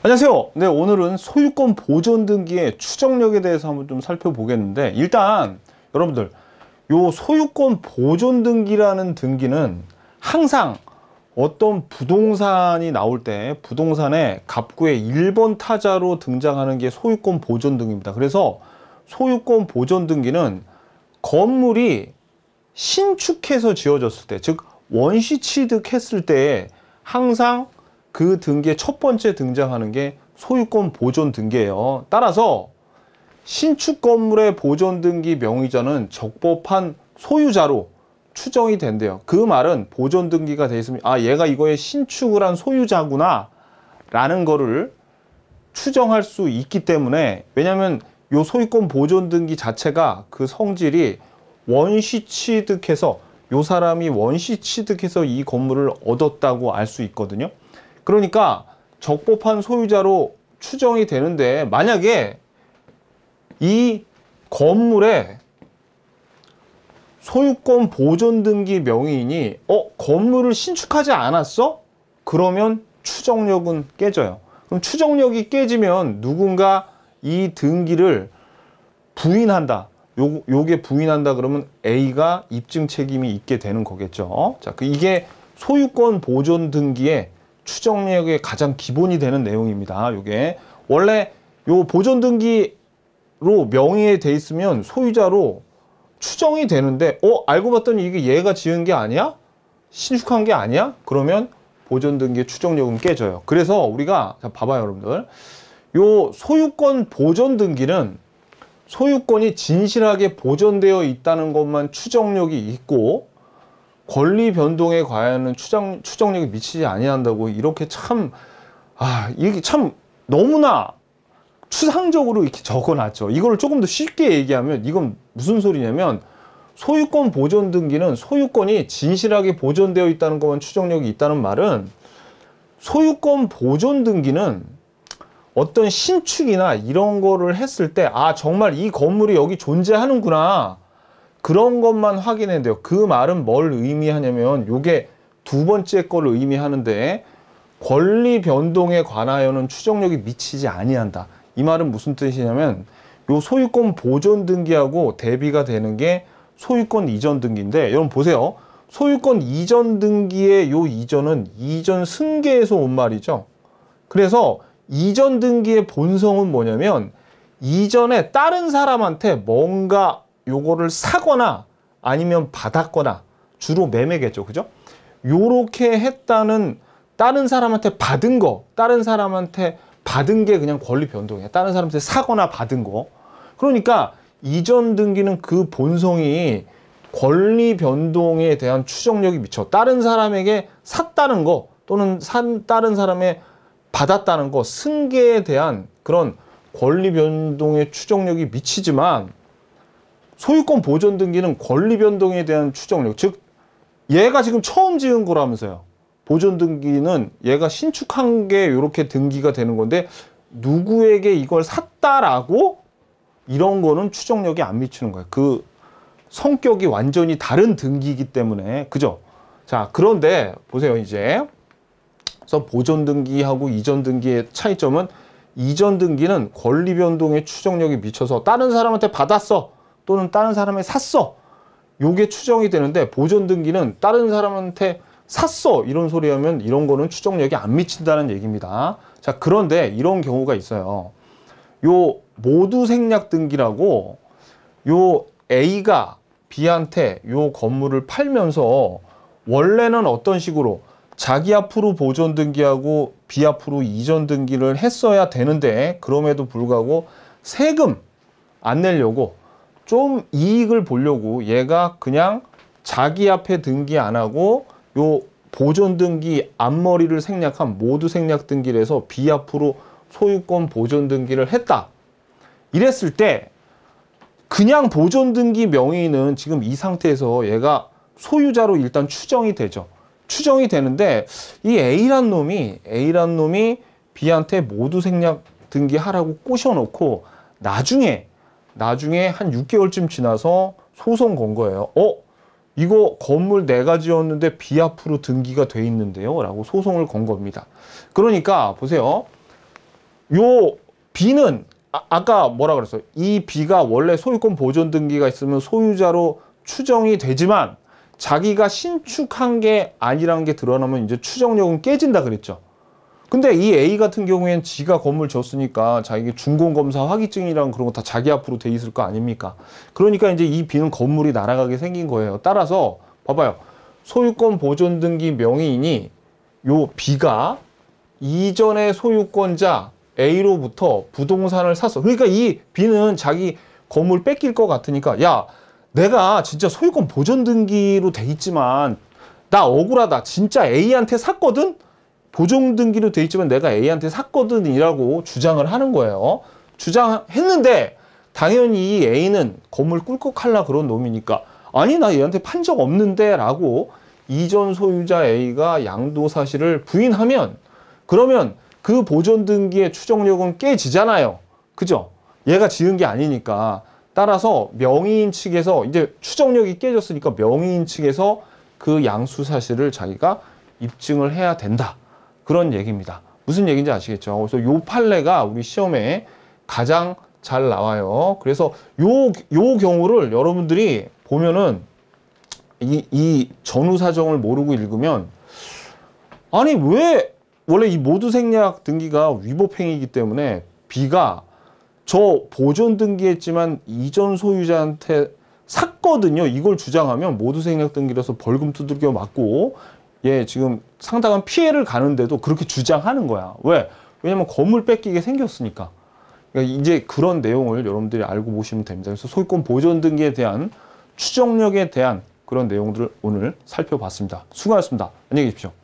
안녕하세요. 네, 오늘은 소유권 보존 등기의 추정력에 대해서 한번 좀 살펴보겠는데 일단 여러분들 요 소유권 보존 등기라는 등기는 항상 어떤 부동산이 나올 때 부동산의 갑구의 1번 타자로 등장하는 게 소유권 보존 등기입니다. 그래서 소유권 보존 등기는 건물이 신축해서 지어졌을 때, 즉 원시 취득했을 때 항상 그 등기에 첫 번째 등장하는 게 소유권 보존 등기예요. 따라서 신축 건물의 보존 등기 명의자는 적법한 소유자로 추정이 된대요. 그 말은 보존 등기가 돼 있으면 아 얘가 이거에 신축을 한 소유자구나 라는 거를 추정할 수 있기 때문에 왜냐하면 요 소유권 보존 등기 자체가 그 성질이 원시 취득해서 요 사람이 원시 취득해서 이 건물을 얻었다고 알 수 있거든요. 그러니까 적법한 소유자로 추정이 되는데 만약에 이 건물에 소유권 보존 등기 명의인이 어 건물을 신축하지 않았어? 그러면 추정력은 깨져요. 그럼 추정력이 깨지면 누군가 이 등기를 부인한다. 요, 요게 부인한다 그러면 A가 입증 책임이 있게 되는 거겠죠. 자, 그 이게 소유권 보존 등기의 추정력의 가장 기본이 되는 내용입니다. 요게 원래 요 보존 등기로 명의돼 있으면 소유자로 추정이 되는데 어 알고 봤더니 이게 얘가 지은 게 아니야? 신축한 게 아니야? 그러면 보존 등기의 추정력은 깨져요. 그래서 우리가 자 봐봐요, 여러분들. 요 소유권 보존 등기는 소유권이 진실하게 보존되어 있다는 것만 추정력이 있고 권리 변동에 과연은 추정, 추정력이 미치지 아니한다고 이렇게 참, 아, 이게 참 너무나 추상적으로 이렇게 적어놨죠. 이걸 조금 더 쉽게 얘기하면 이건 무슨 소리냐면 소유권 보존 등기는 소유권이 진실하게 보존되어 있다는 것만 추정력이 있다는 말은 소유권 보존 등기는 어떤 신축이나 이런 거를 했을 때 아 정말 이 건물이 여기 존재하는구나 그런 것만 확인해야 돼요. 그 말은 뭘 의미하냐면 요게 두 번째 걸 의미하는데 권리 변동에 관하여는 추정력이 미치지 아니한다. 이 말은 무슨 뜻이냐면 요 소유권 보존 등기하고 대비가 되는 게 소유권 이전 등기인데 여러분 보세요. 소유권 이전 등기의 요 이전은 이전 승계에서 온 말이죠. 그래서 이전 등기의 본성은 뭐냐면 이전에 다른 사람한테 뭔가 요거를 사거나 아니면 받았거나 주로 매매겠죠. 그죠? 요렇게 했다는 다른 사람한테 받은 거, 다른 사람한테 받은 게 그냥 권리 변동이야. 다른 사람한테 사거나 받은 거. 그러니까 이전 등기는 그 본성이 권리 변동에 대한 추정력이 미쳐. 다른 사람에게 샀다는 거 또는 산 다른 사람의 받았다는 거 승계에 대한 그런 권리 변동의 추정력이 미치지만 소유권 보존 등기는 권리 변동에 대한 추정력 즉 얘가 지금 처음 지은 거라면서요 보존 등기는 얘가 신축한 게 이렇게 등기가 되는 건데 누구에게 이걸 샀다라고 이런 거는 추정력이 안 미치는 거예요 그 성격이 완전히 다른 등기이기 때문에 그죠 자 그런데 보세요 이제 그래서 보존 등기하고 이전 등기의 차이점은 이전 등기는 권리 변동에 추정력이 미쳐서 다른 사람한테 받았어 또는 다른 사람의 샀어. 요게 추정이 되는데 보존 등기는 다른 사람한테 샀어 이런 소리 하면 이런 거는 추정력이 안 미친다는 얘기입니다. 자 그런데 이런 경우가 있어요. 요 모두 생략 등기라고 요 A가 B한테 요 건물을 팔면서 원래는 어떤 식으로 자기 앞으로 보존 등기하고 B 앞으로 이전 등기를 했어야 되는데 그럼에도 불구하고 세금 안 내려고 좀 이익을 보려고 얘가 그냥 자기 앞에 등기 안 하고 요 보존 등기 앞머리를 생략한 모두 생략 등기를 해서 B 앞으로 소유권 보존 등기를 했다. 이랬을 때 그냥 보존 등기 명의는 지금 이 상태에서 얘가 소유자로 일단 추정이 되죠. 추정이 되는데 이 A란 놈이 A란 놈이 B한테 모두 생략 등기하라고 꼬셔놓고 나중에 나중에 한 6개월쯤 지나서 소송 건 거예요. 어? 이거 건물 내가 네 지었는데 비아프로 등기가 돼 있는데요. 라고 소송을 건 겁니다. 그러니까 보세요. 요 B는 아, 까 뭐라 그랬어요? 이 B가 원래 소유권 보존 등기가 있으면 소유자로 추정이 되지만 자기가 신축한 게 아니라는 게 드러나면 이제 추정력은 깨진다 그랬죠. 근데 이 A 같은 경우에는 지가 건물 지었으니까 자기 중공검사 화기증이랑 그런 거 다 자기 앞으로 돼 있을 거 아닙니까? 그러니까 이제 이 B는 건물이 날아가게 생긴 거예요. 따라서 봐봐요. 소유권 보존 등기 명의인이 요 B가 이전의 소유권자 A로부터 부동산을 샀어. 그러니까 이 B는 자기 건물 뺏길 것 같으니까 야 내가 진짜 소유권 보존 등기로 돼 있지만 나 억울하다. 진짜 A한테 샀거든? 보증 등기로 돼 있지만 내가 A한테 샀거든이라고 주장을 하는 거예요. 주장했는데 당연히 이 A는 건물 꿀꺽할라 그런 놈이니까 아니 나 얘한테 판 적 없는데 라고 이전 소유자 A가 양도 사실을 부인하면 그러면 그 보존 등기의 추정력은 깨지잖아요. 그죠? 얘가 지은 게 아니니까 따라서 명의인 측에서 이제 추정력이 깨졌으니까 명의인 측에서 그 양수 사실을 자기가 입증을 해야 된다. 그런 얘기입니다. 무슨 얘기인지 아시겠죠? 그래서 요 판례가 우리 시험에 가장 잘 나와요. 그래서 요, 요 경우를 여러분들이 보면은 이, 이 전후 사정을 모르고 읽으면 아니 왜 원래 이 모두 생략 등기가 위법행위이기 때문에 비가저 보존 등기했지만 이전 소유자한테 샀거든요. 이걸 주장하면 모두 생략 등기라서 벌금 두들겨 맞고 예, 지금 상당한 피해를 가는데도 그렇게 주장하는 거야. 왜? 왜냐면 건물 뺏기게 생겼으니까. 그러니까 이제 그런 내용을 여러분들이 알고 보시면 됩니다. 그래서 소유권 보존 등기에 대한 추정력에 대한 그런 내용들을 오늘 살펴봤습니다. 수고하셨습니다. 안녕히 계십시오.